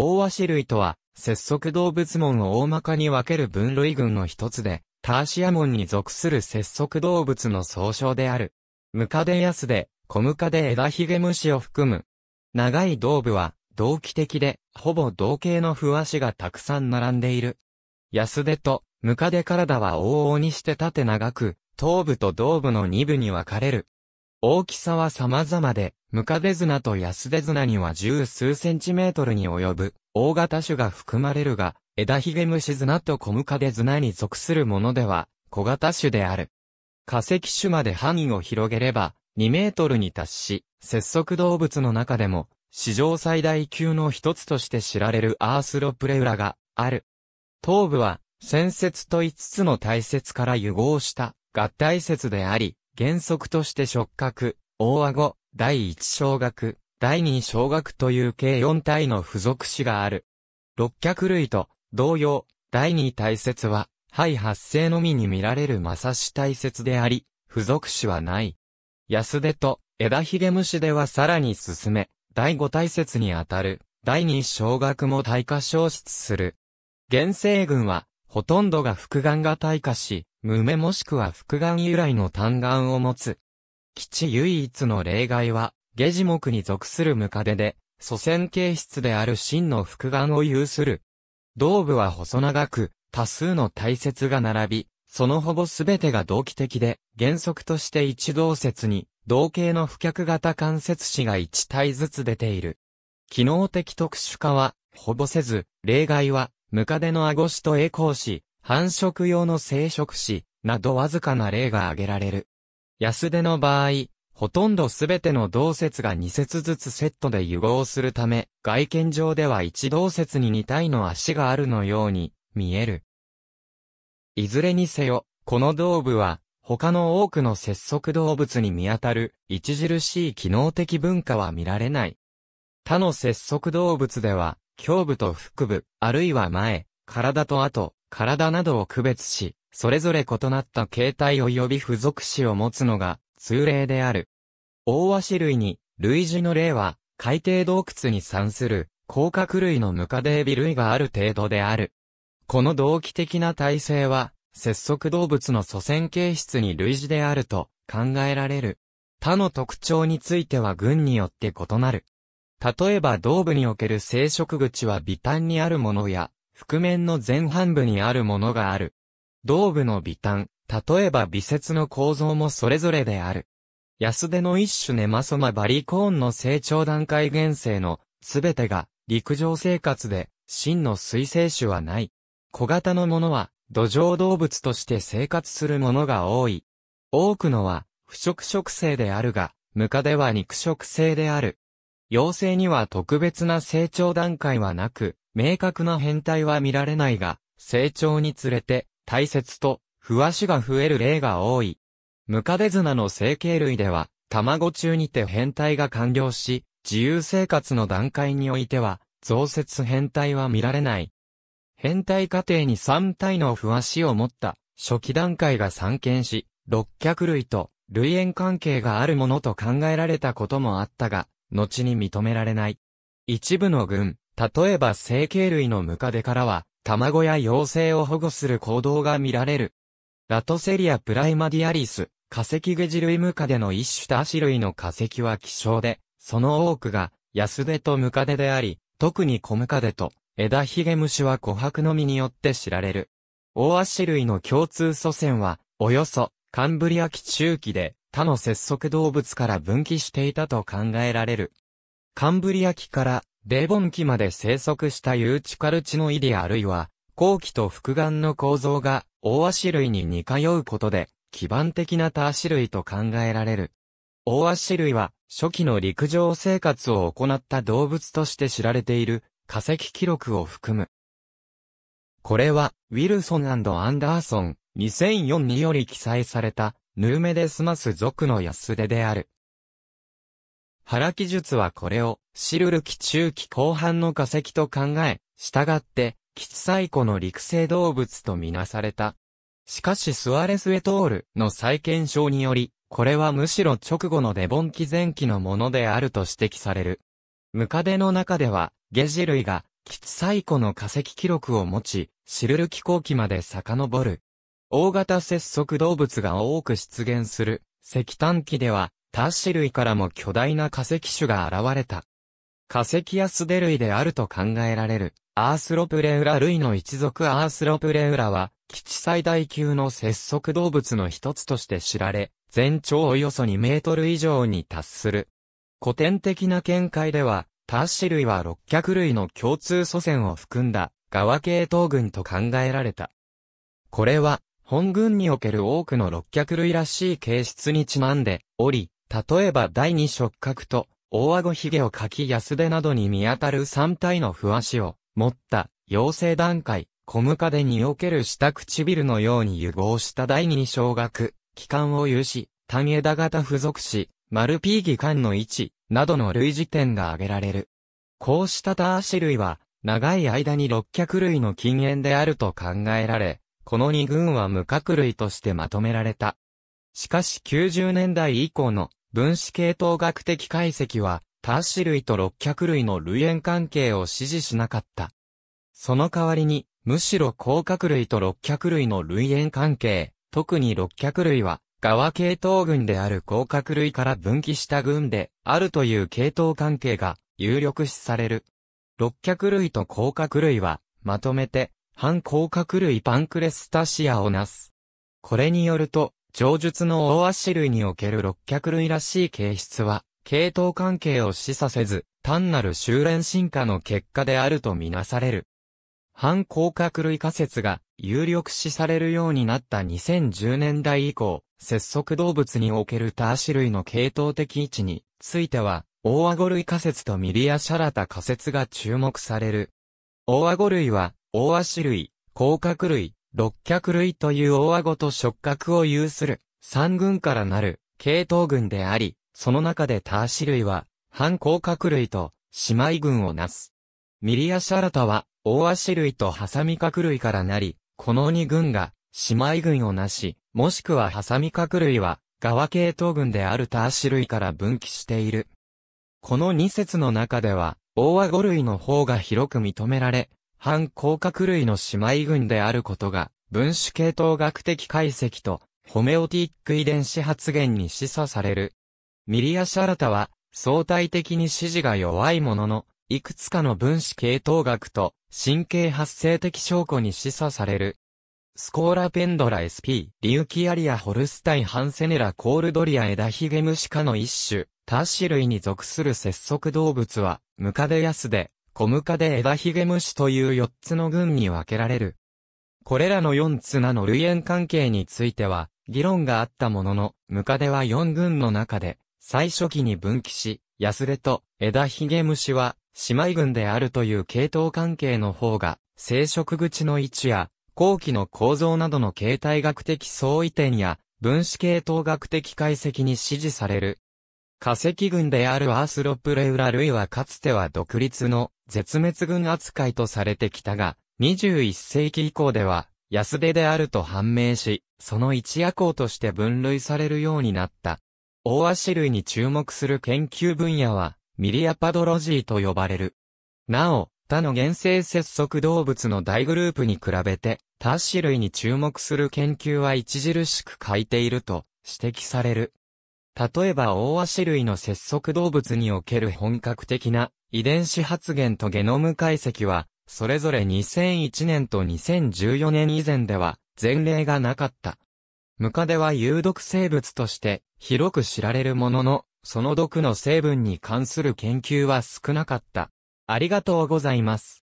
オオシ類とは、節足動物門を大まかに分ける分類群の一つで、ターシア門に属する節足動物の総称である。ムカデヤスデ、コムカデエダヒゲムシを含む。長い胴部は、同期的で、ほぼ同型のふわしがたくさん並んでいる。ヤスデと、ムカデ体は往々にして縦長く、頭部と胴部の2部に分かれる。大きさは様々で、ムカデズナとヤスデズナには十数センチメートルに及ぶ大型種が含まれるが、枝ひげ虫ナと小ムカデズナに属するものでは小型種である。化石種まで範囲を広げれば2メートルに達し、節足動物の中でも史上最大級の一つとして知られるアースロプレウラがある。頭部は、先節と5つの大節から融合した合体説であり、原則として触覚、大顎、第一小学、第二小学という計4体の付属詞がある。六脚類と同様、第二大節は、肺発生のみに見られるまさし大切であり、付属詞はない。安手と枝ひげ虫ではさらに進め、第五大節にあたる、第二小学も退化消失する。原生群は、ほとんどが複眼が退化し、無名もしくは複眼由来の単眼を持つ。基地唯一の例外は、下地目に属するムカデで、祖先形質である真の複眼を有する。胴部は細長く、多数の大切が並び、そのほぼすべてが同期的で、原則として一同節に、同型の付脚型関節子が一体ずつ出ている。機能的特殊化は、ほぼせず、例外は、ムカデの顎子と栄光子、繁殖用の生殖子などわずかな例が挙げられる。安手の場合、ほとんどすべての同説が2節ずつセットで融合するため、外見上では1同説に2体の足があるのように見える。いずれにせよ、この動部は、他の多くの節足動物に見当たる、著しい機能的文化は見られない。他の節足動物では、胸部と腹部、あるいは前、体と後、体などを区別し、それぞれ異なった形態及び付属詞を持つのが通例である。大鷲類に、類似の例は、海底洞窟に産する、甲殻類のムカデービ類がある程度である。この同期的な体制は、節足動物の祖先形質に類似であると考えられる。他の特徴については群によって異なる。例えば動物における生殖口は微端にあるものや、覆面の前半部にあるものがある。胴部の微端、例えば微節の構造もそれぞれである。安手の一種ネマソマバリコーンの成長段階原生のすべてが陸上生活で真の水生種はない。小型のものは土壌動物として生活するものが多い。多くのは不食食性であるが、ムカデは肉食性である。幼生には特別な成長段階はなく、明確な変態は見られないが、成長につれて、大切と、不わしが増える例が多い。ムカデズナの成形類では、卵中にて変態が完了し、自由生活の段階においては、増設変態は見られない。変態過程に3体の不わしを持った初期段階が散見し、六脚類と類縁関係があるものと考えられたこともあったが、後に認められない。一部の群、例えば成形類のムカデからは、卵や幼生を保護する行動が見られる。ラトセリアプライマディアリス、化石ゲジ類ムカデの一種多種類の化石は希少で、その多くが、ヤスデとムカデであり、特にコムカデと、枝ヒゲムシは琥珀の実によって知られる。オアシ類の共通祖先は、およそ、カンブリア紀中期で、他の節足動物から分岐していたと考えられる。カンブリア紀からデボン期まで生息したユーチカルチノイディあるいは、後期と複眼の構造が、大足類に似通うことで、基盤的な多足類と考えられる。大足類は、初期の陸上生活を行った動物として知られている、化石記録を含む。これは、ウィルソンアンダーソン、2004により記載された、ヌーメデスマス族の安出である。原記述はこれを、シルル期中期後半の化石と考え、従って、キツサイコの陸生動物とみなされた。しかしスアレスエトールの再検証により、これはむしろ直後のデボン期前期のものであると指摘される。ムカデの中では、ゲジ類が、キツサイコの化石記録を持ち、シルル期後期まで遡る。大型節足動物が多く出現する、石炭期では、タッシ類からも巨大な化石種が現れた。化石や素手類であると考えられる、アースロプレウラ類の一族アースロプレウラは、基地最大級の節足動物の一つとして知られ、全長およそ2メートル以上に達する。古典的な見解では、タッシ類は六脚類の共通祖先を含んだ、側系統群と考えられた。これは、本群における多くの六脚類らしい形質にちなんで、おり、例えば第二触覚と、大顎髭をかき安手などに見当たる三体の不足を持った妖精段階、小ムカでにおける下唇のように融合した第二小学、器官を有し、単枝型付属し、丸 P 機官の位置、などの類似点が挙げられる。こうしたターシ類は、長い間に六脚類の禁煙であると考えられ、この二群は無角類としてまとめられた。しかし90年代以降の分子系統学的解析は、端子類と六脚類の類縁関係を支持しなかった。その代わりに、むしろ甲殻類と六脚類の類縁関係、特に六脚類は、側系統群である甲殻類から分岐した群であるという系統関係が有力視される。六脚類と甲殻類は、まとめて、反甲殻類パンクレスタシアをなす。これによると、上述の大足類における六脚類らしい形質は、系統関係を示唆せず、単なる修練進化の結果であるとみなされる。反甲殻類仮説が有力視されるようになった2010年代以降、節足動物におけるター種類の系統的位置については、大顎類仮説とミリア・シャラタ仮説が注目される。大顎類は、大足類、甲殻類、六脚類という大顎と触覚を有する三群からなる系統群であり、その中でターシ類は半甲殻類と姉妹群をなす。ミリアシャラタは大足類とハサミ角類からなり、この二群が姉妹群をなし、もしくはハサミ角類は側系統群であるターシ類から分岐している。この二節の中では、大顎類の方が広く認められ、反甲殻類の姉妹群であることが、分子系統学的解析と、ホメオティック遺伝子発現に示唆される。ミリアシャラタは、相対的に指示が弱いものの、いくつかの分子系統学と、神経発生的証拠に示唆される。スコーラペンドラ SP、リュキアリアホルスタイハンセネラコールドリアエダヒゲムシカの一種、タッシ類に属する節足動物は、ムカデヤスで、コムカで枝ひげ虫という4つの群に分けられる。これらの4つなの類縁関係については、議論があったものの、ムカデは4群の中で、最初期に分岐し、ヤスレと枝ひげ虫は、姉妹群であるという系統関係の方が、生殖口の位置や、後期の構造などの形態学的相違点や、分子系統学的解析に支持される化石群であるアースロプレウラ類はかつては独立の絶滅群扱いとされてきたが、21世紀以降では安手であると判明し、その一夜行として分類されるようになった。大足類に注目する研究分野は、ミリアパドロジーと呼ばれる。なお、他の原生節足動物の大グループに比べて、他種類に注目する研究は著しく欠いていると指摘される。例えば大足類の節足動物における本格的な遺伝子発現とゲノム解析は、それぞれ2001年と2014年以前では前例がなかった。ムカデは有毒生物として広く知られるものの、その毒の成分に関する研究は少なかった。ありがとうございます。